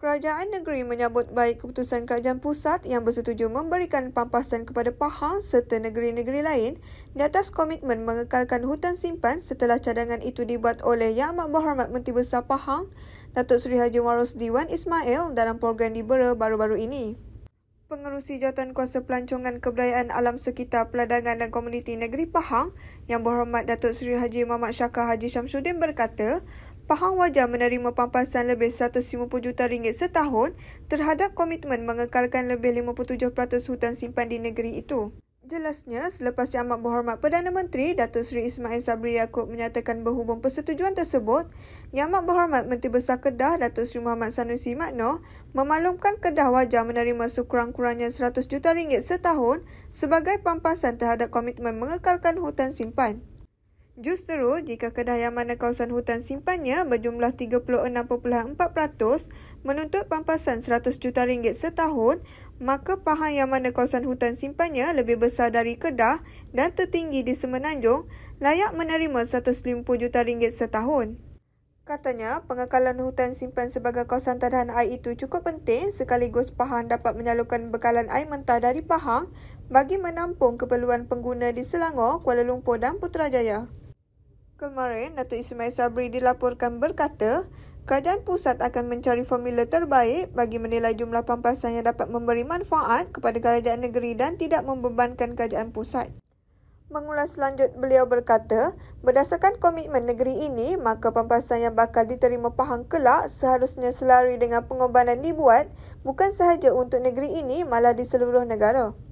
Kerajaan negeri menyambut baik keputusan kerajaan pusat yang bersetuju memberikan pampasan kepada Pahang serta negeri-negeri lain di atas komitmen mengekalkan hutan simpan setelah cadangan itu dibuat oleh Yang Amat Berhormat Menteri Besar Pahang, Datuk Seri Haji Waros Diwan Ismail dalam program di Berel baru-baru ini. Pengerusi Jawatan Kuasa Pelancongan Kebudayaan Alam Sekitar Peladangan dan Komuniti Negeri Pahang, Yang Berhormat Datuk Seri Haji Muhammad Syaka Haji Syamsuddin berkata, Pahang wajar menerima pampasan lebih 150 juta ringgit setahun terhadap komitmen mengekalkan lebih 57% hutan simpan di negeri itu. Jelasnya, selepas yang amat berhormat Perdana Menteri, Datuk Seri Ismail Sabri Yaakob menyatakan berhubung persetujuan tersebut, yang amat berhormat Menteri Besar Kedah, Datuk Seri Muhammad Sanusi Makno, memaklumkan Kedah wajar menerima sekurang-kurangnya 100 juta ringgit setahun sebagai pampasan terhadap komitmen mengekalkan hutan simpan. Justeru, jika kedah yang mana kawasan hutan simpannya berjumlah 36.4% menuntut pampasan 100 juta ringgit setahun, maka pahang yang mana kawasan hutan simpannya lebih besar dari Kedah dan tertinggi di Semenanjung layak menerima 150 juta ringgit setahun. Katanya, pengekalan hutan simpan sebagai kawasan tadahan air itu cukup penting sekaligus Pahang dapat menyalurkan bekalan air mentah dari Pahang bagi menampung keperluan pengguna di Selangor, Kuala Lumpur dan Putrajaya. Kemarin, Datuk Ismail Sabri dilaporkan berkata, kerajaan pusat akan mencari formula terbaik bagi menilai jumlah pampasan yang dapat memberi manfaat kepada kerajaan negeri dan tidak membebankan kerajaan pusat. Mengulas lanjut beliau berkata, berdasarkan komitmen negeri ini, maka pampasan yang bakal diterima pahang kelak seharusnya selari dengan pengorbanan dibuat bukan sahaja untuk negeri ini malah di seluruh negara.